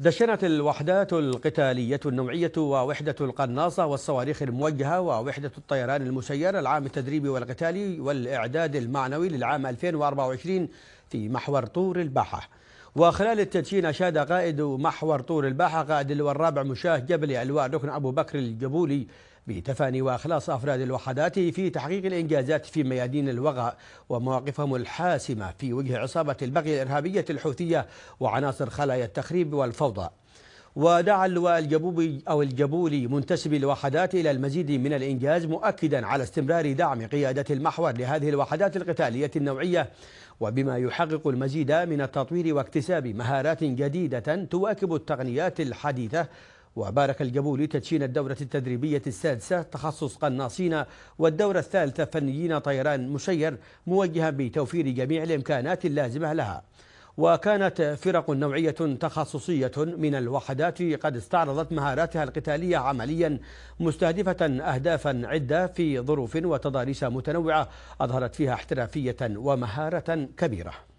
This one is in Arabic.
دشنت الوحدات القتالية النوعية ووحدة القناصة والصواريخ الموجهة ووحدة الطيران المسير العام التدريبي والقتالي والإعداد المعنوي للعام 2024 في محور طور الباحة وخلال التدشين أشاد قائد محور طور الباحة قائد اللواء الرابع مشاه جبلي اللواء ركن أبو بكر الجبولي بتفاني وإخلاص أفراد الوحدات في تحقيق الإنجازات في ميادين الوغى ومواقفهم الحاسمة في وجه عصابة البغي الإرهابية الحوثية وعناصر خلايا التخريب والفوضى ودعا اللواء الجبوبي أو الجبولي منتسب الوحدات إلى المزيد من الإنجاز مؤكدا على استمرار دعم قيادة المحور لهذه الوحدات القتالية النوعية وبما يحقق المزيد من التطوير واكتساب مهارات جديدة تواكب التقنيات الحديثة وبارك الجبولي تدشين الدورة التدريبية السادسة تخصص قناصين والدورة الثالثة فنيين طيران مشير موجها بتوفير جميع الإمكانات اللازمة لها وكانت فرق نوعية تخصصية من الوحدات قد استعرضت مهاراتها القتالية عمليا مستهدفة أهدافا عدة في ظروف وتضاريس متنوعة أظهرت فيها احترافية ومهارة كبيرة